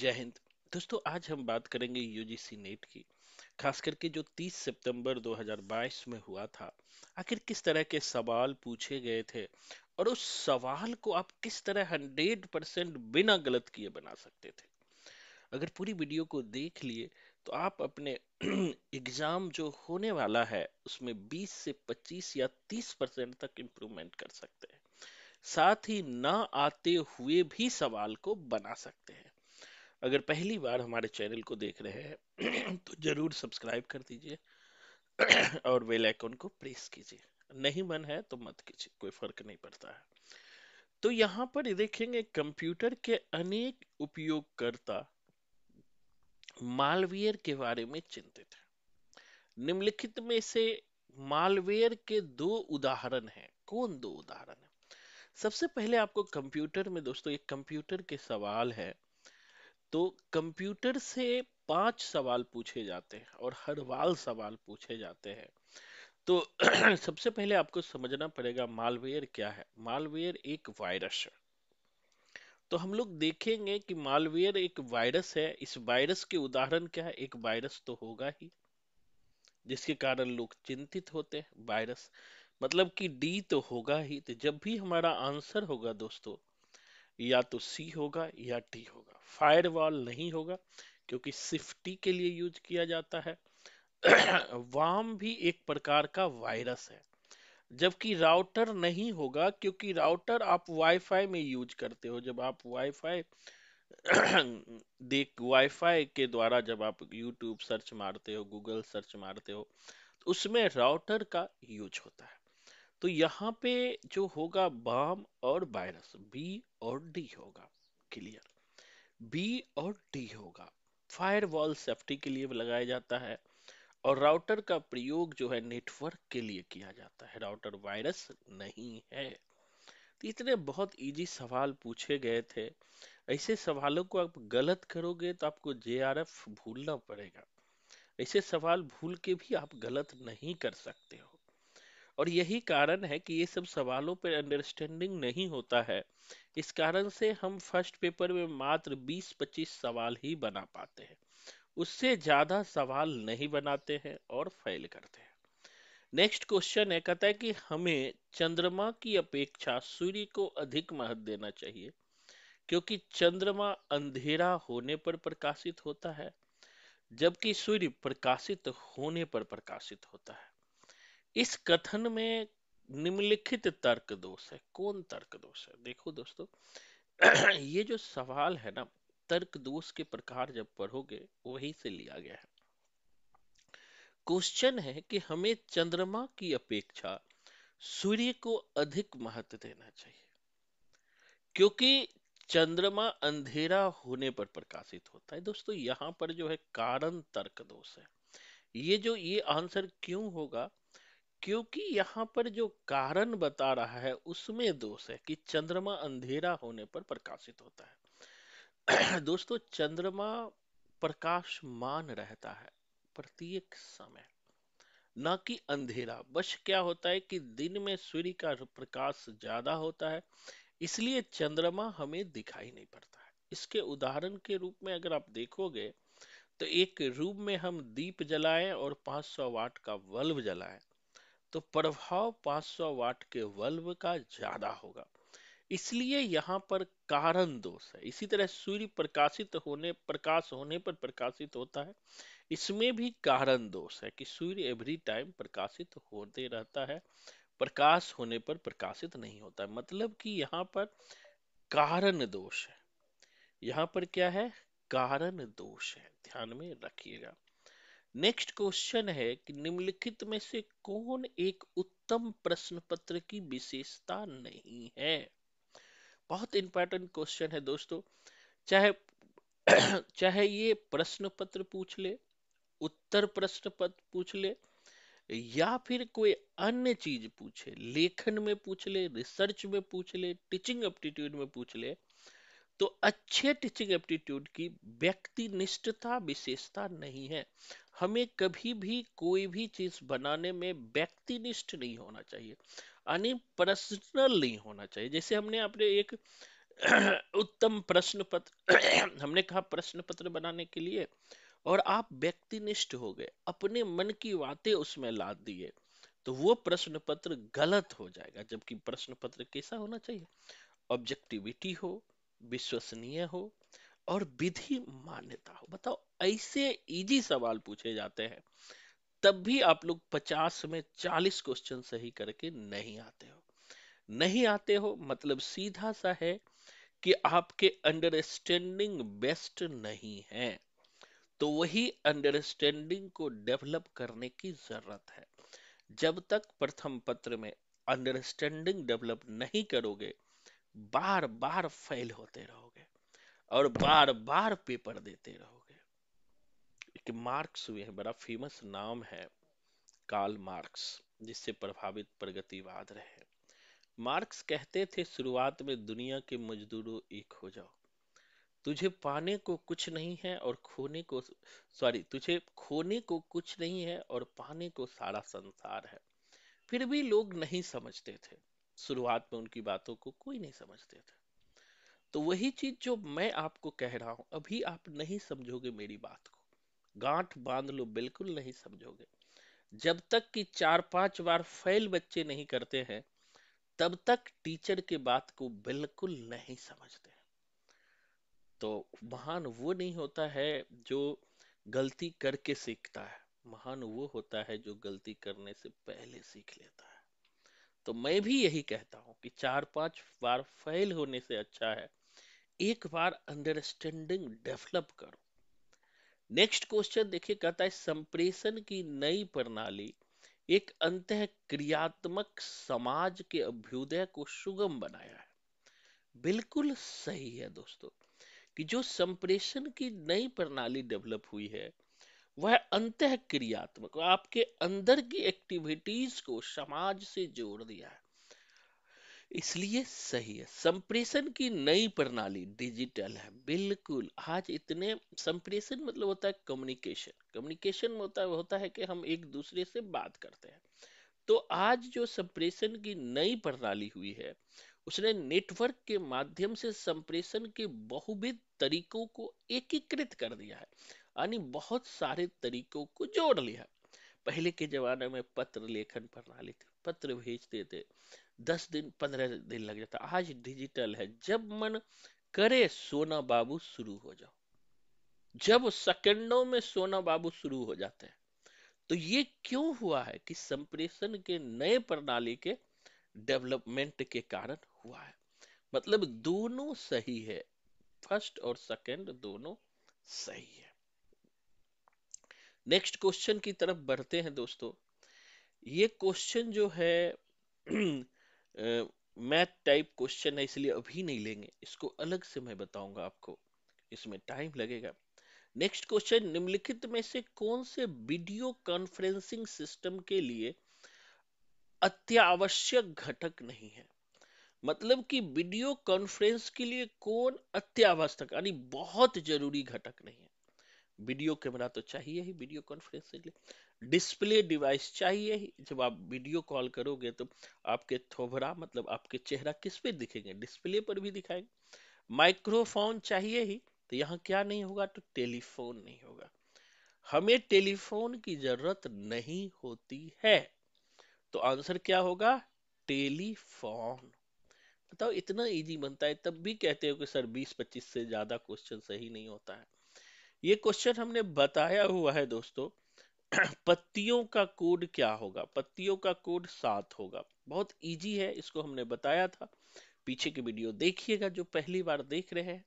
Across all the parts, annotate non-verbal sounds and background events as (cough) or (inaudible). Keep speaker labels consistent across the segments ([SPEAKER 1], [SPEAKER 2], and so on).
[SPEAKER 1] जय हिंद दोस्तों आज हम बात करेंगे यूजीसी नेट e की खास करके जो 30 सितंबर 2022 में हुआ था आखिर किस तरह के सवाल पूछे गए थे और उस सवाल को आप किस तरह 100 परसेंट बिना गलत किए बना सकते थे अगर पूरी वीडियो को देख लिए तो आप अपने (clears throat) एग्जाम जो होने वाला है उसमें 20 से 25 या 30 परसेंट तक इम्प्रूवमेंट कर सकते हैं साथ ही ना आते हुए भी सवाल को बना सकते हैं अगर पहली बार हमारे चैनल को देख रहे हैं (clears throat) तो ज़रूर सब्सक्राइब कर दीजिए (clears throat) और बेल आइकन को प्रेस कीजिए नहीं मन है तो मत कीजिए कोई फर्क नहीं पड़ता है तो यहाँ पर देखेंगे कंप्यूटर के अनेक उपयोगकर्ता मालवेयर के बारे में चिंतित है निम्नलिखित में से मालवेयर के दो उदाहरण हैं कौन दो उदाहरण है सबसे पहले आपको कंप्यूटर में दोस्तों एक कंप्यूटर के सवाल है तो कंप्यूटर से पांच सवाल पूछे जाते हैं और हर वाल सवाल पूछे जाते हैं तो (clears throat) सबसे पहले आपको समझना पड़ेगा मालवेयर क्या है मालवेयर एक वायरस है तो हम लोग देखेंगे कि मालवेयर एक वायरस है इस वायरस के उदाहरण क्या है एक वायरस तो होगा ही जिसके कारण लोग चिंतित होते हैं वायरस मतलब कि डी तो होगा ही तो जब भी हमारा आंसर होगा दोस्तों या तो सी होगा या टी होगा फायरवॉल नहीं होगा क्योंकि सिफ्टी के लिए यूज किया जाता है (clears throat) वाम भी एक प्रकार का वायरस है जबकि राउटर नहीं होगा क्योंकि राउटर आप वाईफाई में यूज करते हो जब आप वाईफाई (clears throat) देख वाईफाई के द्वारा जब आप यूट्यूब सर्च मारते हो गूगल सर्च मारते हो तो उसमें राउटर का यूज होता है तो यहाँ पे जो होगा बाम और वायरस बी और डी होगा क्लियर बी और डी होगा फायरवॉल सेफ्टी के लिए लगाया जाता है और राउटर का प्रयोग जो है नेटवर्क के लिए किया जाता है राउटर वायरस नहीं है तो इतने बहुत इजी सवाल पूछे गए थे ऐसे सवालों को आप गलत करोगे तो आपको जे भूलना पड़ेगा ऐसे सवाल भूल के भी आप गलत नहीं कर सकते हो और यही कारण है कि ये सब सवालों पर अंडरस्टैंडिंग नहीं होता है इस कारण से हम फर्स्ट पेपर में मात्र 20-25 सवाल ही बना पाते हैं उससे ज्यादा सवाल नहीं बनाते हैं और फेल करते हैं नेक्स्ट क्वेश्चन है कहता है कि हमें चंद्रमा की अपेक्षा सूर्य को अधिक महत्व देना चाहिए क्योंकि चंद्रमा अंधेरा होने पर प्रकाशित होता है जबकि सूर्य प्रकाशित होने पर प्रकाशित होता है इस कथन में निम्नलिखित तर्क दोष है कौन तर्क दोष है देखो दोस्तों (clears throat) ये जो सवाल है ना तर्क दोष के प्रकार जब पढ़ोगे वही से लिया गया है क्वेश्चन है कि हमें चंद्रमा की अपेक्षा सूर्य को अधिक महत्व देना चाहिए क्योंकि चंद्रमा अंधेरा होने पर प्रकाशित होता है दोस्तों यहाँ पर जो है कारण तर्क दोष है ये जो ये आंसर क्यों होगा क्योंकि यहाँ पर जो कारण बता रहा है उसमें दोष है कि चंद्रमा अंधेरा होने पर प्रकाशित होता है (clears throat) दोस्तों चंद्रमा प्रकाशमान रहता है प्रत्येक समय न कि अंधेरा बस क्या होता है कि दिन में सूर्य का प्रकाश ज्यादा होता है इसलिए चंद्रमा हमें दिखाई नहीं पड़ता है इसके उदाहरण के रूप में अगर आप देखोगे तो एक रूम में हम दीप जलाएं और 500 वाट का बल्ब जलाएं तो प्रभाव 500 वाट के बल्ब का ज्यादा होगा इसलिए यहाँ पर कारण दोष है इसी तरह सूर्य प्रकाशित होने प्रकाश होने पर प्रकाशित होता है इसमें भी कारण दोष है कि सूर्य एवरी टाइम प्रकाशित होते रहता है प्रकाश होने पर प्रकाशित नहीं होता है। मतलब कि यहाँ पर कारण दोष है यहाँ पर क्या है कारण दोष है ध्यान में रखिएगा नेक्स्ट क्वेश्चन है कि निम्नलिखित में से कौन एक उत्तम प्रश्न पत्र की विशेषता नहीं है बहुत इंपॉर्टेंट क्वेश्चन है दोस्तों चाहे (clears throat) चाहे ये प्रश्न पत्र पूछ ले उत्तर प्रश्न पत्र पूछ ले या फिर कोई अन्य चीज पूछे लेखन में पूछ ले रिसर्च में पूछ ले टीचिंग एप्टीट्यूड में पूछ ले तो अच्छे टीचिंग एप्टीट्यूड की व्यक्ति निष्ठता विशेषता नहीं है हमें कभी भी कोई भी चीज बनाने में व्यक्तिनिष्ठ नहीं होना चाहिए यानी पर्सनल नहीं होना चाहिए जैसे हमने अपने एक (clears throat) उत्तम प्रश्न पत्र (clears throat) हमने कहा प्रश्न पत्र बनाने के लिए और आप व्यक्तिनिष्ठ हो गए अपने मन की बातें उसमें लाद दिए तो वो प्रश्न पत्र गलत हो जाएगा जबकि प्रश्न पत्र कैसा होना चाहिए ऑब्जेक्टिविटी हो विश्वसनीय हो और विधि मान्यता हो बताओ ऐसे इजी सवाल पूछे जाते हैं तब भी आप लोग 50 में 40 क्वेश्चन सही करके नहीं आते हो नहीं आते हो मतलब सीधा सा है कि आपके अंडरस्टैंडिंग बेस्ट नहीं है तो वही अंडरस्टैंडिंग को डेवलप करने की जरूरत है जब तक प्रथम पत्र में अंडरस्टैंडिंग डेवलप नहीं करोगे बार बार फेल होते रहोगे और बार बार पेपर देते रहोगे एक मार्क्स हुए हैं बड़ा फेमस नाम है कार्ल मार्क्स जिससे प्रभावित प्रगतिवाद रहे मार्क्स कहते थे शुरुआत में दुनिया के मजदूरों एक हो जाओ तुझे पाने को कुछ नहीं है और खोने को सॉरी तुझे खोने को कुछ नहीं है और पाने को सारा संसार है फिर भी लोग नहीं समझते थे शुरुआत में उनकी बातों को कोई नहीं समझते थे तो वही चीज जो मैं आपको कह रहा हूं अभी आप नहीं समझोगे मेरी बात को गांठ बांध लो बिल्कुल नहीं समझोगे जब तक कि चार पांच बार फेल बच्चे नहीं करते हैं तब तक टीचर के बात को बिल्कुल नहीं समझते तो महान वो नहीं होता है जो गलती करके सीखता है महान वो होता है जो गलती करने से पहले सीख लेता है तो मैं भी यही कहता हूं कि चार पांच बार फेल होने से अच्छा है एक बार अंडरस्टैंडिंग डेवलप करो नेक्स्ट क्वेश्चन देखिए कहता है संप्रेषण की नई प्रणाली एक अंत क्रियात्मक समाज के अभ्युदय को सुगम बनाया है बिल्कुल सही है दोस्तों कि जो संप्रेषण की नई प्रणाली डेवलप हुई है वह अंत क्रियात्मक आपके अंदर की एक्टिविटीज को समाज से जोड़ दिया है इसलिए सही है संप्रेषण की नई प्रणाली डिजिटल है बिल्कुल आज इतने संप्रेषण मतलब होता है कम्युनिकेशन कम्युनिकेशन होता है होता है कि हम एक दूसरे से बात करते हैं तो आज जो संप्रेषण की नई प्रणाली हुई है उसने नेटवर्क के माध्यम से संप्रेषण के बहुविध तरीकों को एकीकृत कर दिया है यानी बहुत सारे तरीकों को जोड़ लिया पहले के जमाने में पत्र लेखन प्रणाली थी पत्र भेजते थे दस दिन पंद्रह दिन लग जाता आज डिजिटल है जब मन करे सोना बाबू शुरू हो जाओ जब सेकंडों में सोना बाबू शुरू हो जाते हैं तो ये क्यों हुआ है कि संप्रेषण के नए प्रणाली के डेवलपमेंट के कारण हुआ है मतलब दोनों सही है फर्स्ट और सेकंड दोनों सही है नेक्स्ट क्वेश्चन की तरफ बढ़ते हैं दोस्तों ये क्वेश्चन जो है (clears throat) मैथ टाइप क्वेश्चन है इसलिए अभी नहीं लेंगे इसको अलग से मैं बताऊंगा आपको इसमें टाइम लगेगा नेक्स्ट क्वेश्चन निम्नलिखित में से कौन से वीडियो कॉन्फ्रेंसिंग सिस्टम के लिए अत्यावश्यक घटक नहीं है मतलब कि वीडियो कॉन्फ्रेंस के लिए कौन अत्यावश्यक यानी बहुत जरूरी घटक नहीं है वीडियो कैमरा तो चाहिए ही वीडियो कॉन्फ्रेंस के लिए डिस्प्ले डिवाइस चाहिए ही जब आप वीडियो कॉल करोगे तो आपके थोभरा मतलब आपके चेहरा किस पे दिखेंगे डिस्प्ले पर भी दिखाएंगे माइक्रोफोन चाहिए ही तो यहाँ क्या नहीं होगा तो टेलीफोन नहीं होगा हमें टेलीफोन की जरूरत नहीं होती है तो आंसर क्या होगा टेलीफोन बताओ इतना इजी बनता है तब भी कहते हो कि सर 20-25 से ज्यादा क्वेश्चन सही नहीं होता है ये क्वेश्चन हमने बताया हुआ है दोस्तों (clears throat) पत्तियों का कोड क्या होगा पत्तियों का कोड सात होगा बहुत इजी है इसको हमने बताया था पीछे के वीडियो देखिएगा जो पहली बार देख रहे हैं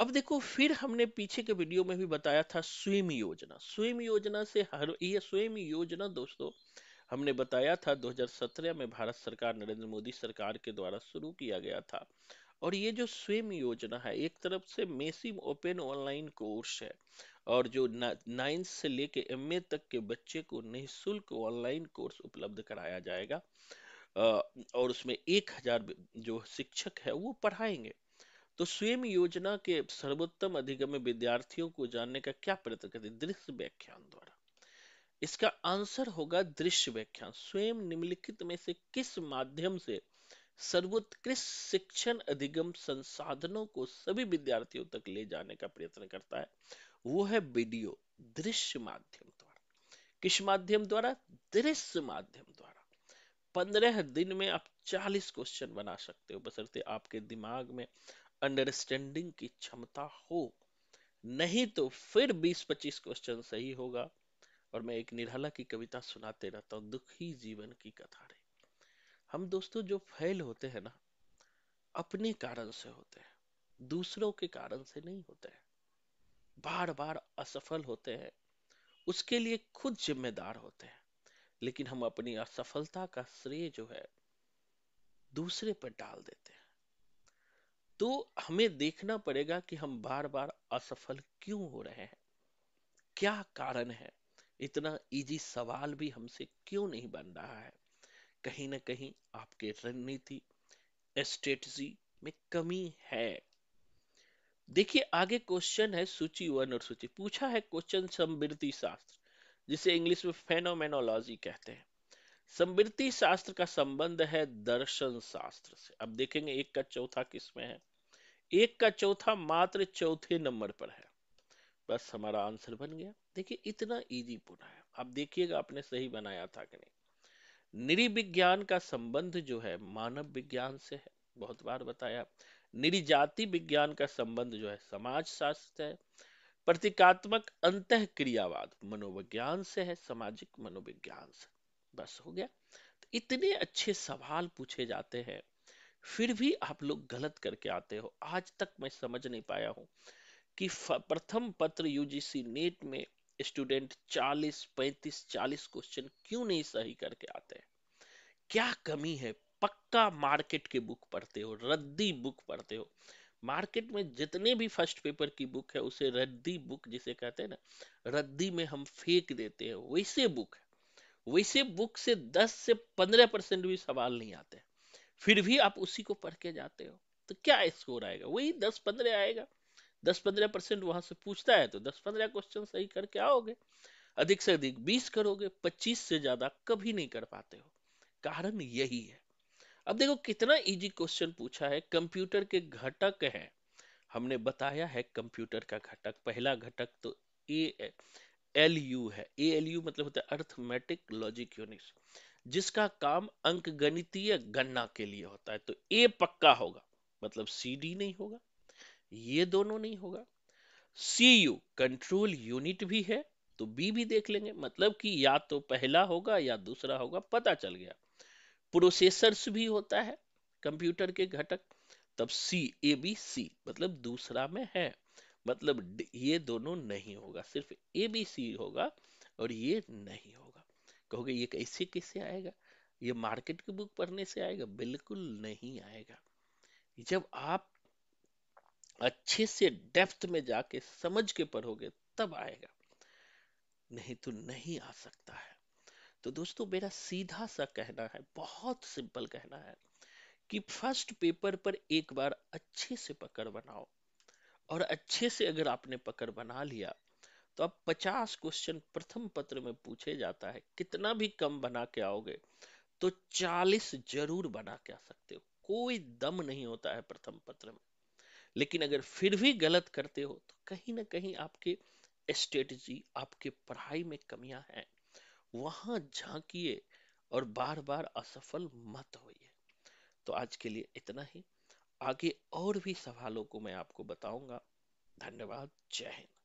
[SPEAKER 1] अब देखो फिर हमने पीछे के वीडियो में भी बताया था स्वयं योजना स्वयं योजना से हर ये स्वयं योजना दोस्तों हमने बताया था 2017 में भारत सरकार नरेंद्र मोदी सरकार के द्वारा शुरू किया गया था और ये जो स्विम योजना है एक तरफ से मेसिम ओपन ऑनलाइन कोर्स है और जो नाइन्थ से लेके एम तक के बच्चे को निःशुल्क ऑनलाइन कोर्स उपलब्ध कराया जाएगा और उसमें एक हजार जो शिक्षक है वो पढ़ाएंगे तो स्वयं योजना के सर्वोत्तम अधिगम विद्यार्थियों को जानने का क्या प्रयत्न करते दृश्य व्याख्यान द्वारा इसका आंसर होगा दृश्य व्याख्यान स्वयं निम्नलिखित में से किस माध्यम से सर्वोत्कृष्ट शिक्षण अधिगम संसाधनों को सभी विद्यार्थियों तक ले जाने का प्रयत्न करता है वो है वीडियो दृश्य माध्यम द्वारा किस माध्यम द्वारा दृश्य माध्यम द्वारा पंद्रह दिन में आप चालीस क्वेश्चन बना सकते हो बसरते आपके दिमाग में अंडरस्टैंडिंग की क्षमता हो नहीं तो फिर बीस पच्चीस क्वेश्चन सही होगा और मैं एक निराला की कविता सुनाते रहता हूँ दुखी जीवन की कथा रही हम दोस्तों जो फेल होते हैं ना अपने कारण से होते हैं दूसरों के कारण से नहीं होते हैं बार बार असफल होते हैं उसके लिए खुद जिम्मेदार होते हैं लेकिन हम अपनी असफलता का श्रेय जो है दूसरे पर डाल देते हैं तो हमें देखना पड़ेगा कि हम बार बार असफल क्यों हो रहे हैं क्या कारण है इतना इजी सवाल भी हमसे क्यों नहीं बन रहा है कहीं ना कहीं आपके रणनीति स्ट्रेटजी में कमी है देखिए आगे क्वेश्चन है सूची वन और सूची पूछा है क्वेश्चन समृद्धि शास्त्र जिसे इंग्लिश में फेनोमेनोलॉजी कहते हैं समृद्धि शास्त्र का संबंध है दर्शन शास्त्र से अब देखेंगे एक का चौथा किसमें है एक का चौथा मात्र चौथे नंबर पर है बस हमारा आंसर बन गया देखिए इतना इजी पूरा है आप देखिएगा आपने सही बनाया था कि नहीं निरिविज्ञान का संबंध जो है मानव विज्ञान से है बहुत बार बताया निरिजाति विज्ञान का संबंध जो है समाज शास्त्र है प्रतीकात्मक अंत क्रियावाद मनोविज्ञान से है सामाजिक मनोविज्ञान से बस हो गया तो इतने अच्छे सवाल पूछे जाते हैं फिर भी आप लोग गलत करके आते हो आज तक मैं समझ नहीं पाया हूं कि प्रथम पत्र यूजीसी नेट में स्टूडेंट 40, 35, 40 क्वेश्चन क्यों नहीं सही करके आते हैं क्या कमी है पक्का मार्केट के बुक पढ़ते हो रद्दी बुक पढ़ते हो मार्केट में जितने भी फर्स्ट पेपर की बुक है उसे रद्दी बुक जिसे कहते हैं ना रद्दी में हम फेंक देते हैं वैसे बुक है वैसे बुक से 10 से 15 परसेंट भी सवाल नहीं आते फिर भी आप उसी को पढ़ के जाते हो तो क्या स्कोर आएगा वही 10 15 आएगा दस पंद्रह परसेंट वहां से पूछता है तो दस पंद्रह क्वेश्चन सही करके आओगे अधिक से अधिक बीस करोगे पच्चीस से ज्यादा कभी नहीं कर पाते हो कारण यही है अब देखो कितना इजी क्वेश्चन पूछा है कंप्यूटर के घटक हैं हमने बताया है कंप्यूटर का घटक पहला घटक तो ए एल यू है ए एल यू मतलब होता है अर्थमेटिक लॉजिक यूनिट जिसका काम अंक गणितीय गणना के लिए होता है तो ए पक्का होगा मतलब सी डी नहीं होगा ये दोनों नहीं होगा सी यू कंट्रोल यूनिट भी है तो बी भी देख लेंगे मतलब कि या तो पहला होगा या दूसरा होगा पता चल गया प्रोसेसर्स भी होता है कंप्यूटर के घटक तब सी ए बी सी मतलब दूसरा में है मतलब ये दोनों नहीं होगा सिर्फ ए बी सी होगा और ये नहीं होगा कहोगे ये कैसे कैसे आएगा ये मार्केट की बुक पढ़ने से आएगा बिल्कुल नहीं आएगा जब आप अच्छे से डेप्थ में जाके समझ के पढ़ोगे तब आएगा नहीं तो नहीं आ सकता है तो दोस्तों मेरा सीधा सा कहना है बहुत सिंपल कहना है कि फर्स्ट पेपर पर एक बार अच्छे से पकड़ बनाओ और अच्छे से अगर आपने पकड़ बना लिया तो आप 50 क्वेश्चन प्रथम पत्र में पूछे जाता है कितना भी कम बना के आओगे तो 40 जरूर बना के आ सकते हो कोई दम नहीं होता है प्रथम पत्र में लेकिन अगर फिर भी गलत करते हो तो कहीं ना कहीं आपके स्ट्रेटजी आपके पढ़ाई में कमियां हैं वहां झांकिए और बार बार असफल मत होइए तो आज के लिए इतना ही आगे और भी सवालों को मैं आपको बताऊंगा धन्यवाद जय हिंद